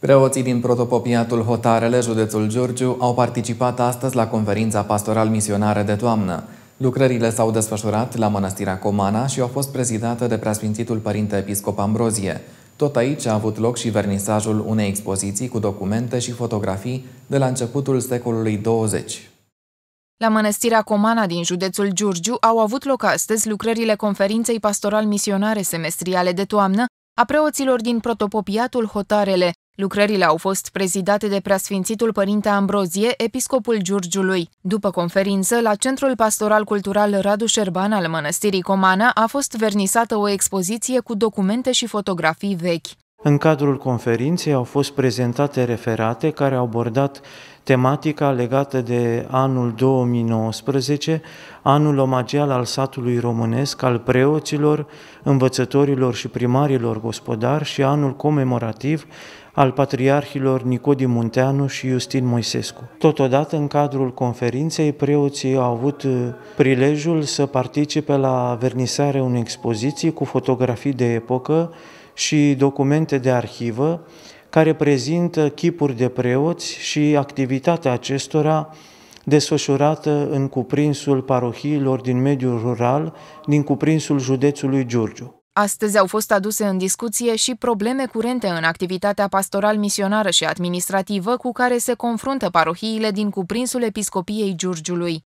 Preoții din protopopiatul Hotarele, județul Giurgiu, au participat astăzi la conferința pastoral-misionară de toamnă. Lucrările s-au desfășurat la Mănăstirea Comana și au fost prezidată de preasfințitul Părinte Episcop Ambrozie. Tot aici a avut loc și vernisajul unei expoziții cu documente și fotografii de la începutul secolului 20. La Mănăstirea Comana din județul Giurgiu au avut loc astăzi lucrările conferinței pastoral-misionare semestriale de toamnă a preoților din protopopiatul Hotarele, Lucrările au fost prezidate de preasfințitul părinte Ambrozie, episcopul Giurgiului. După conferință, la Centrul Pastoral Cultural Radu Șerban al Mănăstirii Comana a fost vernisată o expoziție cu documente și fotografii vechi. În cadrul conferinței au fost prezentate referate care au abordat tematica legată de anul 2019, anul omagial al satului românesc, al preoților, învățătorilor și primarilor gospodari și anul comemorativ al patriarhilor Nicodim Munteanu și Justin Moisescu. Totodată, în cadrul conferinței, preoții au avut uh, prilejul să participe la vernisarea unei expoziții cu fotografii de epocă și documente de arhivă care prezintă chipuri de preoți și activitatea acestora desfășurată în cuprinsul parohiilor din mediul rural, din cuprinsul județului Giurgiu. Astăzi au fost aduse în discuție și probleme curente în activitatea pastoral-misionară și administrativă cu care se confruntă parohiile din cuprinsul episcopiei Giurgiului.